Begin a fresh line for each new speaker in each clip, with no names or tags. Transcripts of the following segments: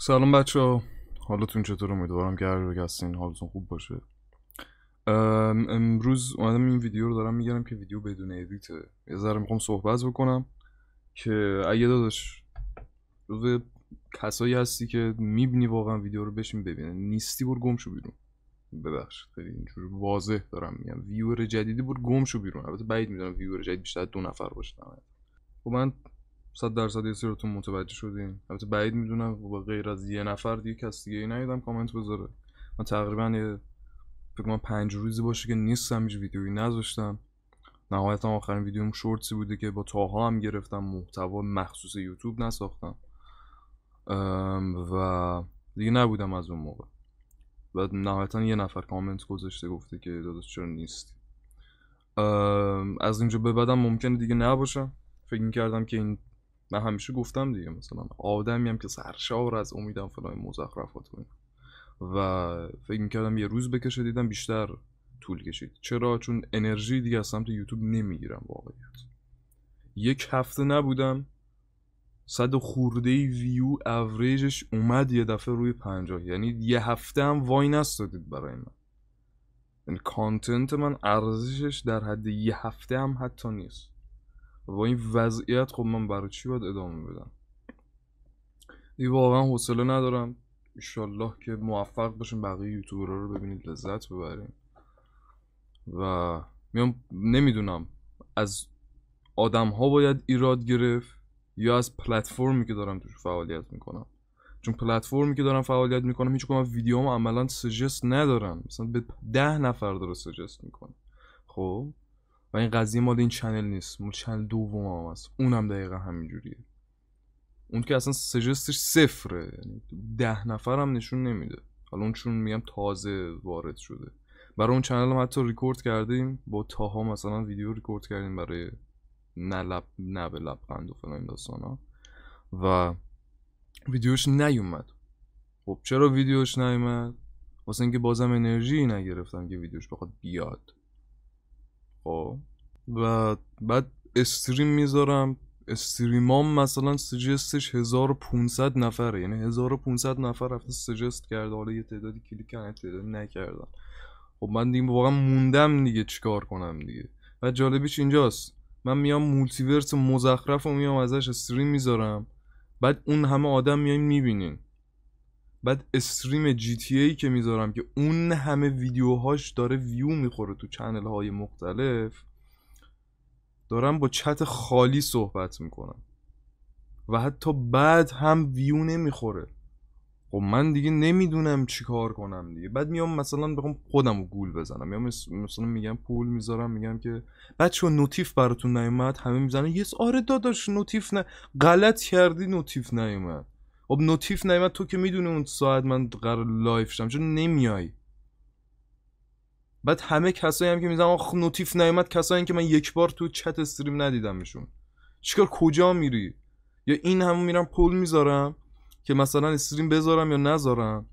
سلام بچه ها حالتون چطور امیدوارم که هر هستین حالتون خوب باشه امروز اومدم این ویدیو رو دارم میگم که ویدیو بدون ادیته یه ذره میخوام صحبت بکنم که اگه داداش روز کسایی هستی که میبینی واقعا ویدیو رو بشین ببینه نیستی بر گم شو بیرون ببخش، خیلی اینجور واضح دارم میگم ویور جدیدی بر گم شو بیرون البته بعید میدونم ویور جدید بیشتر دو نفر باشه خب من صد درصد یه سیرتون متوجه شدین البته بعید میدونم خب با غیر از یه نفر دیگه کسی دیگه ای کامنت بذاره من تقریبا یه فکر پنج روزی باشه که نیستم هیچ ویدیویی نذاشتم نهایتا آخرین ویدیوم شورتسی بوده که با تاها هم گرفتم محتوا مخصوص یوتیوب نساختم و دیگه نبودم از اون موقع و نهایتا یه نفر کامنت گذاشته گفته که داداش چرا نیستی از اینجا به بعدم ممکنه دیگه نباشم فکر کردم که این من همیشه گفتم دیگه مثلا آدمی هم که سرشار از امیدم فلان مزخرفات کنیم و فکر میکردم یه روز بکشه دیدم بیشتر طول کشید چرا چون انرژی دیگه از سمت یوتیوب نمیگیرم واقعیت یک هفته نبودم صد خورده ویو اوریجش اومد یه دفعه روی پنجاه یعنی یه هفته هم وای نستادید برای من یعنی کانتنت من ارزشش در حد یه هفته هم حتی نیست با این وضعیت خب من برای چی باید ادامه بدم ای واقعا حوصله ندارم انشالله که موفق باشیم بقیه یوتیوبرها رو ببینید لذت ببریم و میام نمیدونم از آدم ها باید ایراد گرفت یا از پلتفرمی که دارم توش فعالیت میکنم چون پلتفرمی که دارم فعالیت میکنم هیچ کنم ویدیوم عملا سجست ندارن مثلا به ده نفر داره سجست میکنه خب و این قضیه مال این چنل نیست مال چنل دوم هم هست اونم دقیقا همینجوریه اون که اصلا سجستش صفره یعنی ده نفر هم نشون نمیده حالا اون چون میگم تازه وارد شده برای اون چنل هم حتی ریکورد کردیم با تاها مثلا ویدیو ریکورد کردیم برای نه لب نه به لبخند و فلان داستان ها و ویدیوش نیومد خب چرا ویدیوش نیومد واسه اینکه بازم انرژی نگرفتم که ویدیوش بخواد بیاد خب. و بعد استریم میذارم استریمام مثلا سجستش 1500 نفره یعنی 1500 نفر رفته سجست کرده حالا یه تعدادی کلیک کردن تعداد نکردن خب من دیگه واقعا موندم دیگه چیکار کنم دیگه و جالبیش اینجاست من میام مولتیورس مزخرف و میام ازش استریم میذارم بعد اون همه آدم میایم میبینین بعد استریم جی تی ای که میذارم که اون همه ویدیوهاش داره ویو میخوره تو چنل های مختلف دارم با چت خالی صحبت میکنم و حتی بعد هم ویو نمیخوره خب من دیگه نمیدونم چی کار کنم دیگه بعد میام مثلا بخوام خودم رو گول بزنم میام مثلا میگم پول میذارم میگم که بچه نوتیف براتون نیومد همه میزنه یه آره داداش نوتیف نه غلط کردی نوتیف نیومد خب نوتیف نیمت تو که میدونی اون ساعت من قرار لایف شدم چون نمیای بعد همه کسایی هم که میزن آخ نوتیف نیومد کسایی که من یک بار تو چت استریم ندیدمشون چیکار کجا میری یا این همون میرم پول میذارم که مثلا استریم بذارم یا نذارم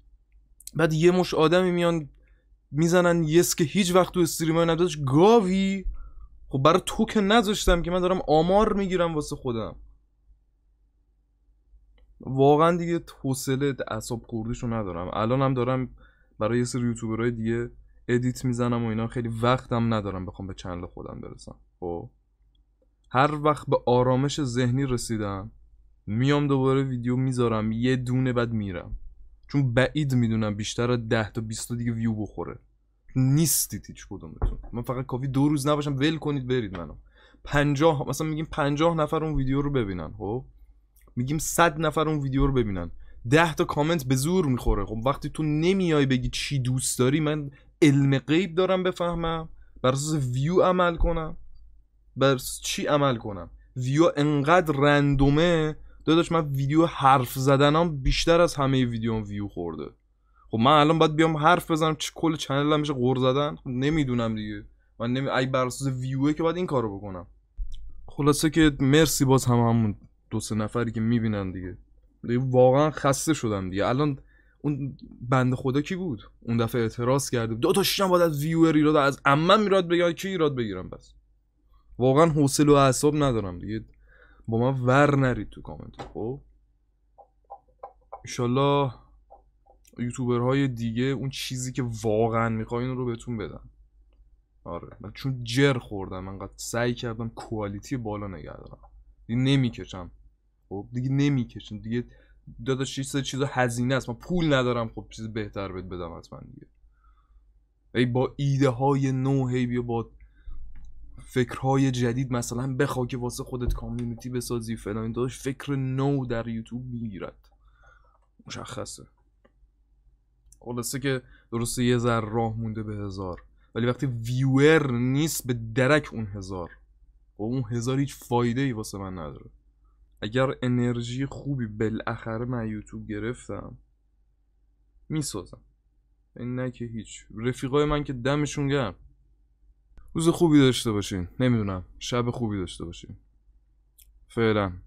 بعد یه مش آدمی میان میزنن یس که هیچ وقت تو استریم های نداشت گاوی خب برای تو که نذاشتم که من دارم آمار میگیرم واسه خودم واقعا دیگه حوصله اعصاب رو ندارم الان هم دارم برای یه سری یوتیوبرهای دیگه ادیت میزنم و اینا خیلی وقتم ندارم بخوام به چنل خودم برسم خب هر وقت به آرامش ذهنی رسیدم میام دوباره ویدیو میذارم یه دونه بعد میرم چون بعید میدونم بیشتر از 10 تا 20 تا دیگه ویو بخوره نیستید هیچ کدومتون من فقط کافی دو روز نباشم ول کنید برید منو 50 مثلا میگیم 50 نفر اون ویدیو رو ببینن خب میگیم 100 نفر اون ویدیو رو ببینن 10 تا کامنت به زور میخوره خب وقتی تو نمیای بگی چی دوست داری من علم غیب دارم بفهمم بر اساس ویو عمل کنم بر چی عمل کنم ویو انقدر رندومه داداش من ویدیو حرف زدنم بیشتر از همه هم ویو خورده خب من الان باید بیام حرف بزنم چه کل هم میشه غور زدن خب نمیدونم دیگه من نمی ای بر اساس ویوه که باید این کارو بکنم خلاصه که مرسی باز هم همون دو سه نفری که میبینن دیگه دیگه واقعا خسته شدم دیگه الان اون بند خدا کی بود اون دفعه اعتراض کرده دو تا شیشم باید از ویور ایراد از عمم میراد بگیرم کی ایراد بگیرم بس واقعا حوصله و اعصاب ندارم دیگه با من ور نرید تو کامنت خب انشالله یوتیوبرهای دیگه اون چیزی که واقعا میخواین رو بهتون بدن آره من چون جر خوردم انقدر سعی کردم کوالیتی بالا نگه دارم نمیکشم خب دیگه نمیکشین دیگه داداش چیز چیزا هزینه است من پول ندارم خب چیز بهتر بهت بدم من دیگه ای با ایده های نو هی بیا با فکرهای جدید مثلا بخوا که واسه خودت کامیونیتی بسازی فلان داشت فکر نو در یوتیوب میگیرد مشخصه خلاصه که درسته یه ذر راه مونده به هزار ولی وقتی ویور نیست به درک اون هزار و خب، اون هزار هیچ فایده ای واسه من نداره اگر انرژی خوبی بالاخره من یوتیوب گرفتم میسازم این یعنی نه که هیچ رفیقای من که دمشون گرم روز خوبی داشته باشین نمیدونم شب خوبی داشته باشین فعلا